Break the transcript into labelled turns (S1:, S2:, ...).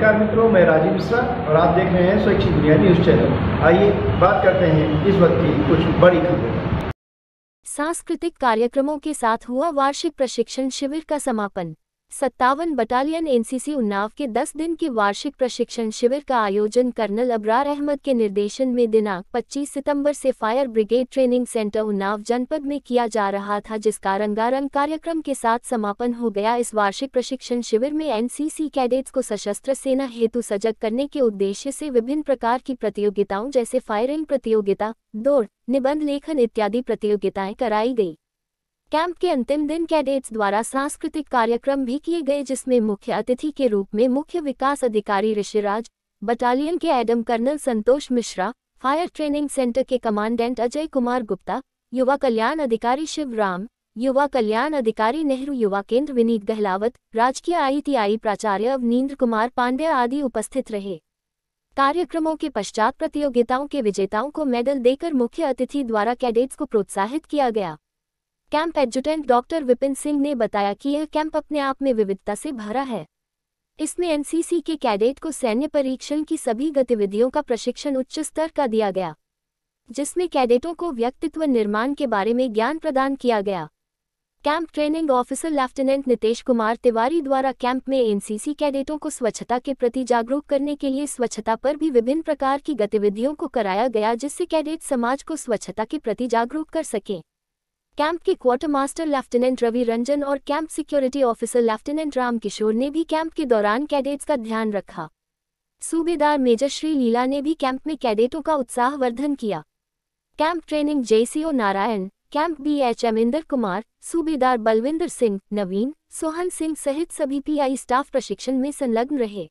S1: नमस्कार मित्रों मैं राजीव मिश्रा और आप देख रहे हैं स्वैच्छिक दुनिया न्यूज चैनल आइए बात करते हैं इस वक्त की कुछ बड़ी खबरें सांस्कृतिक कार्यक्रमों के साथ हुआ वार्षिक प्रशिक्षण शिविर का समापन सत्तावन बटालियन एनसीसी उन्नाव के 10 दिन के वार्षिक प्रशिक्षण शिविर का आयोजन कर्नल अबरार अहमद के निर्देशन में दिनांक 25 सितंबर से fire brigade training centre Unnao जनपद में किया जा रहा था जिसका रंगारंग कार्यक्रम के साथ समापन हो गया इस वार्षिक प्रशिक्षण शिविर में एनसीसी कैडेट्स को सशस्त्र सेना हेतु सजग करने के उद्देश्य से विभिन्न प्रकार की प्रतियोगिताओं जैसे फायरिंग प्रतियोगिता दौड़ निबंध लेखन इत्यादि प्रतियोगिताएं कराई गई कैंप के अंतिम दिन कैडेट्स द्वारा सांस्कृतिक कार्यक्रम भी किए गए जिसमें मुख्य अतिथि के रूप में मुख्य विकास अधिकारी ऋषिराज बटालियन के adm colonel Santosh Mishra fire training centre के कमांडेंट अजय कुमार गुप्ता युवा कल्याण अधिकारी शिवराम युवा कल्याण अधिकारी नेहरू युवा केंद्र विनीत गहलावत राजकीय आईटीआई प्राचार्य अवनीन्द्र कुमार पांडे आदि उपस्थित रहे कार्यक्रमों के पश्चात प्रतियोगिताओं के विजेताओं को मेडल देकर मुख्य अतिथि द्वारा कैडेट्स को प्रोत्साहित किया गया camp adjutant doctor Vipin Singh ने बताया कि यह कैंप अपने आप में विविधता से भरा है इसमें एनसीसी के कैडेट को सैन्य परीक्षण की सभी गतिविधियों का प्रशिक्षण उच्च स्तर का दिया गया जिसमें कैडेटों को व्यक्तित्व निर्माण के बारे में ज्ञान प्रदान किया गया camp training officer lieutenant Nitesh Kumar Tiwari द्वारा कैंप में एनसीसी कैडेटों को स्वच्छता के प्रति जागरूक करने के लिए स्वच्छता पर भी विभिन्न प्रकार की गतिविधियों को कराया गया जिससे कैडेट समाज को स्वच्छता के प्रति जागरूक कर सकें कैंप के quarter master lieutenant Ravi Ranjan और camp security officer lieutenant Ramkishor ने भी कैंप के दौरान कैडेट्स का ध्यान रखा सूबेदार मेजर श्री लीला ने भी कैंप में कैडेटों का उत्साह वर्धन किया camp training JCO Narayan camp B H Aminder Kumar Subedar Balwinder Singh नवीन सोहन सिंह सहित सभी पीआई स्टाफ प्रशिक्षण में संलग्न रहे